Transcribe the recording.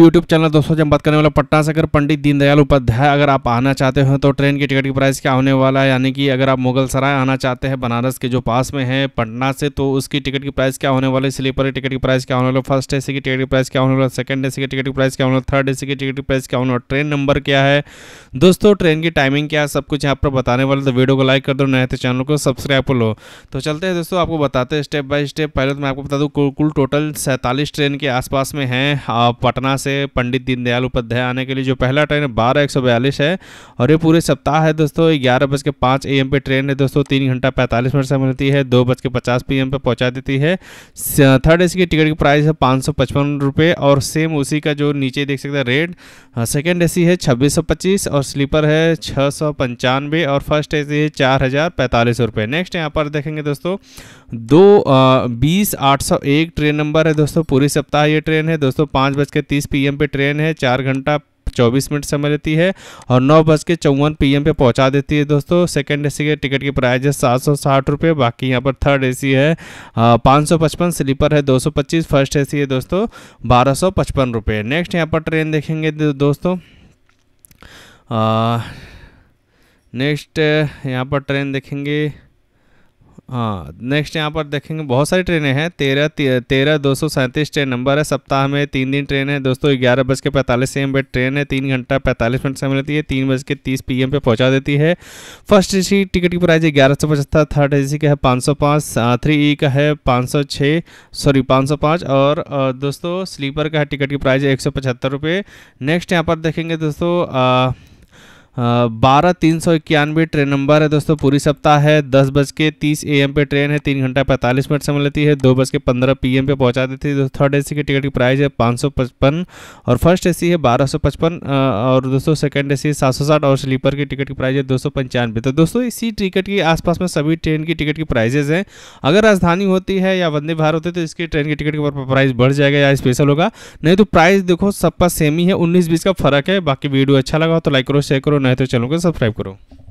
YouTube channel दोस्तों जब बात करने वाला पटना से अगर पंडित दीनदयाल उपाध्याय अगर आप आना चाहते हो तो ट्रेन की टिकट की प्राइस क्या होने वाला है यानी कि अगर आप मुगल सराय आना चाहते हैं बनारस के जो पास में है पटना से तो उसकी टिकट की प्राइस क्या होने वाली स्लीपर की टिकट की प्राइस क्या होने वाला फर्स्ट ए की टिकट की प्राइस क्या होने वाला सेकंड ए की टिकट की प्राइस क्या होने वाला थर्ड ए की टिकट की प्राइस क्या होने वाला ट्रेन नंबर क्या है दोस्तों ट्रेन की टाइमिंग क्या है सब कुछ यहाँ पर बताने वाले तो वीडियो को लाइक कर दो नए तो चैनल को सब्सक्राइब कर लो तो चलते हैं दोस्तों आपको बताते हैं स्टेप बाय स्टेप पहले तो मैं आपको बता दूँ कुल टोटल सैंतालीस ट्रेन के आसपास में है पटना से पंडित दीनदयाल उपाध्याय आने के लिए जो पहला ट्रेन है बारह एक सौ बयालीस है और ये पूरे सप्ताह है दोस्तों ग्यारह बज के पाँच ए एम पे ट्रेन है दोस्तों तीन घंटा पैंतालीस मिनट से मिलती है दो बज के पचास पी एम पे पहुँचा देती है थर्ड ए की टिकट की प्राइस है पाँच सौ पचपन रुपये और सेम उसी का जो नीचे देख सकते हैं रेट हाँ, सेकेंड ए है छब्बीस सौ पच्चीस और स्लीपर है छः सौ पंचानवे और फर्स्ट ए है चार हज़ार पैंतालीस रुपये नेक्स्ट यहाँ पर देखेंगे दोस्तों दो बीस आठ सौ एक ट्रेन नंबर है दोस्तों पूरी सप्ताह ये ट्रेन है दोस्तों पाँच बज के तीस पीएम पे ट्रेन है चार घंटा चौबीस मिनट समय लेती है और नौ बज के चौवन पी पे पहुंचा देती है दोस्तों सेकेंड ए के टिकट की प्राइस है सात सौ साठ रुपये बाकी यहाँ पर थर्ड ए है पाँच सौ पचपन स्लीपर है दो सौ पच्चीस फर्स्ट ए है दोस्तों बारह सौ पचपन रुपये नेक्स्ट यहाँ पर ट्रेन देखेंगे दो, दोस्तों नेक्स्ट यहाँ पर ट्रेन देखेंगे हाँ नेक्स्ट यहाँ पर देखेंगे बहुत सारी ट्रेनें हैं तेरह तेरह दो सौ सैंतीस ट्रेन नंबर है सप्ताह में तीन दिन ट्रेन है दोस्तों ग्यारह बज के पैंतालीस सी एम पे ट्रेन है तीन घंटा पैंतालीस मिनट से मिलती है तीन बज के तीस पी एम पे पहुँचा देती है फर्स्ट ए सी टिकट की प्राइस है ग्यारह सौ पचहत्तर थर्ड ए सी का है पाँच सौ पाँच थ्री ई का है पाँच सौ छः सॉरी पाँच सौ पाँच और दोस्तों स्लीपर का है टिकट की प्राइस है एक सौ पचहत्तर रुपये नेक्स्ट यहाँ पर देखेंगे दोस्तों बारह तीन सौ इक्यानवे ट्रेन नंबर है दोस्तों पूरी सप्ताह है दस बज के तीस ए एम पे ट्रेन है तीन घंटा पैंतालीस मिनट समय लेती है दो बज के पंद्रह पी एम पे पहुँचा देती है दोस्तों थर्ड ए की टिकट की प्राइस है पाँच सौ पचपन और फर्स्ट ए है बारह सौ पचपन और दोस्तों सेकेंड ए है सात सौ साठ और स्लीपर की टिकट की प्राइस है दो सौ पंचानवे तो दोस्तों इसी टिकट के आसपास में सभी ट्रेन की टिकट की प्राइजेज हैं अगर राजधानी होती है या वंदे भारत होते तो इसकी ट्रेन की टिकट का प्राइस बढ़ जाएगा या स्पेशल होगा नहीं तो प्राइस देखो सबका सेम ही है उन्नीस बीस का फर्क है बाकी वीडियो अच्छा लगा हो तो लाइक करो शेयर करो नए तो चैनल को सब्सक्राइब करो